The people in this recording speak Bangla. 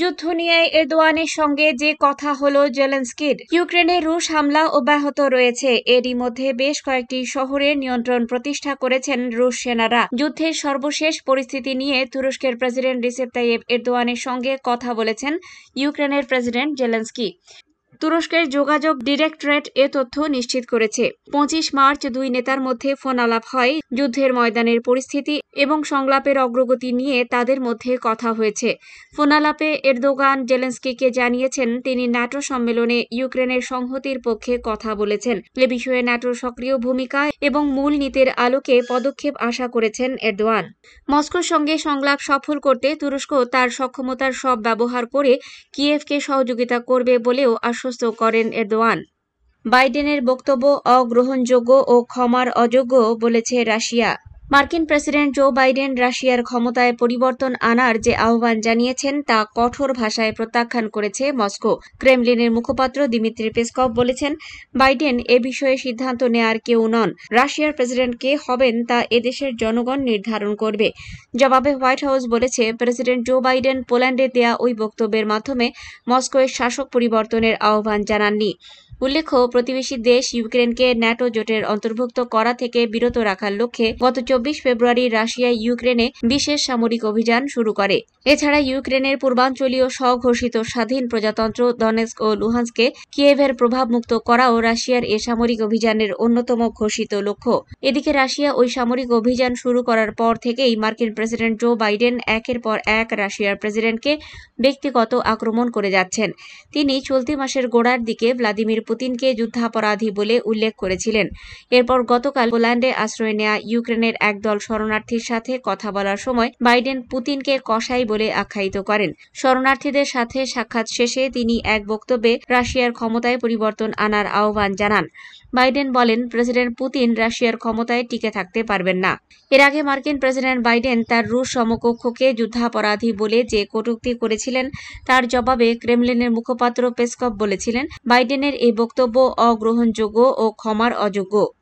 যুদ্ধ নিয়ে এরদোয়ানের সঙ্গে যে কথা হলো জেলেন্সকির ইউক্রেনে রুশ হামলা অব্যাহত রয়েছে এরই মধ্যে বেশ কয়েকটি শহরের নিয়ন্ত্রণ প্রতিষ্ঠা করেছেন রুশ সেনারা যুদ্ধের সর্বশেষ পরিস্থিতি নিয়ে তুরস্কের প্রেসিডেন্ট রিসেপ তাইয়েব এরদোয়ানের সঙ্গে কথা বলেছেন ইউক্রেনের প্রেসিডেন্ট জেলেন্সকি তুরস্কের যোগাযোগ ডিরেক্টরেট এ তথ্য নিশ্চিত করেছে পঁচিশ মার্চ দুই নেতার মধ্যে ফোন আলাপ হয় যুদ্ধের ময়দানের পরিস্থিতি এবং সংলাপের অগ্রগতি নিয়ে তাদের মধ্যে কথা হয়েছে ফোনালাপে এরদোগান জেলেন্সকিকে জানিয়েছেন তিনি ন্যাটো সম্মেলনে ইউক্রেনের সংহতির পক্ষে কথা বলেছেন এ বিষয়ে ন্যাটোর সক্রিয় ভূমিকা এবং মূল নীতির আলোকে পদক্ষেপ আশা করেছেন এরদোয়ান মস্কোর সঙ্গে সংলাপ সফল করতে তুরস্ক তার সক্ষমতার সব ব্যবহার করে কিয়েভকে সহযোগিতা করবে বলেও আশ্বাস আশ্বস্ত করেন এরদোয়ান বাইডেনের বক্তব্য অগ্রহণযোগ্য ও ক্ষমার অযোগ্য বলেছে রাশিয়া মার্কিন প্রেসিডেন্ট জো বাইডেন রাশিয়ার ক্ষমতায় পরিবর্তন আনার যে আহ্বান জানিয়েছেন তা কঠোর ভাষায় প্রত্যাখ্যান করেছে মস্কো ক্রেমলিনের মুখপাত্র দিমিত্রি পেসকভ বলেছেন বাইডেন এ বিষয়ে সিদ্ধান্ত নেয়ার কেউ নন রাশিয়ার প্রেসিডেন্ট কে হবেন তা এদেশের জনগণ নির্ধারণ করবে জবাবে হোয়াইট হাউস বলেছে প্রেসিডেন্ট জো বাইডেন পোল্যান্ডে দেয়া ওই বক্তব্যের মাধ্যমে মস্কোয়ের শাসক পরিবর্তনের আহ্বান জানাননি উল্লেখ্য প্রতিবেশী দেশ ইউক্রেনকে ন্যাটো জোটের অন্তর্ভুক্ত করা থেকে বিরত রাখার লক্ষ্যে গত চব্বিশ ফেব্রুয়ারি রাশিয়া ইউক্রেনে বিশেষ সামরিক অভিযান শুরু করে এছাড়া ইউক্রেনের পূর্বাঞ্চলীয় স্বঘোষিত স্বাধীন প্রজাতন্ত্র দনেস্ক ও লুহান্সকে কিয়েভের প্রভাবমুক্ত করাও রাশিয়ার এ সামরিক অভিযানের অন্যতম ঘোষিত লক্ষ্য এদিকে রাশিয়া ওই সামরিক অভিযান শুরু করার পর থেকেই মার্কিন প্রেসিডেন্ট জো বাইডেন একের পর এক রাশিয়ার প্রেসিডেন্টকে ব্যক্তিগত আক্রমণ করে যাচ্ছেন তিনি চলতি মাসের গোড়ার দিকে ভ্লাদিমির পুতিনকে যুদ্ধাপরাধী বলে উল্লেখ করেছিলেন এরপর গতকাল পোল্যান্ডে আশ্রয় নেয়া ইউক্রেনের একদল শরণার্থীর সাথে কথা বলার সময় বাইডেন পুতিনকে কসাই বলে আখ্যায়িত করেন শরণার্থীদের সাথে সাক্ষাৎ শেষে তিনি এক বক্তব্যে রাশিয়ার ক্ষমতায় পরিবর্তন আনার আহ্বান জানান বাইডেন বলেন প্রেসিডেন্ট পুতিন রাশিয়ার ক্ষমতায় টিকে থাকতে পারবেন না এর আগে মার্কিন প্রেসিডেন্ট বাইডেন তার রুশ সমকক্ষকে যুদ্ধাপরাধী বলে যে কটুক্তি করেছিলেন তার জবাবে ক্রেমলিনের মুখপাত্র পেসকপ বলেছিলেন বাইডেনের এ বক্তব্য অগ্রহণযোগ্য ও ক্ষমার অযোগ্য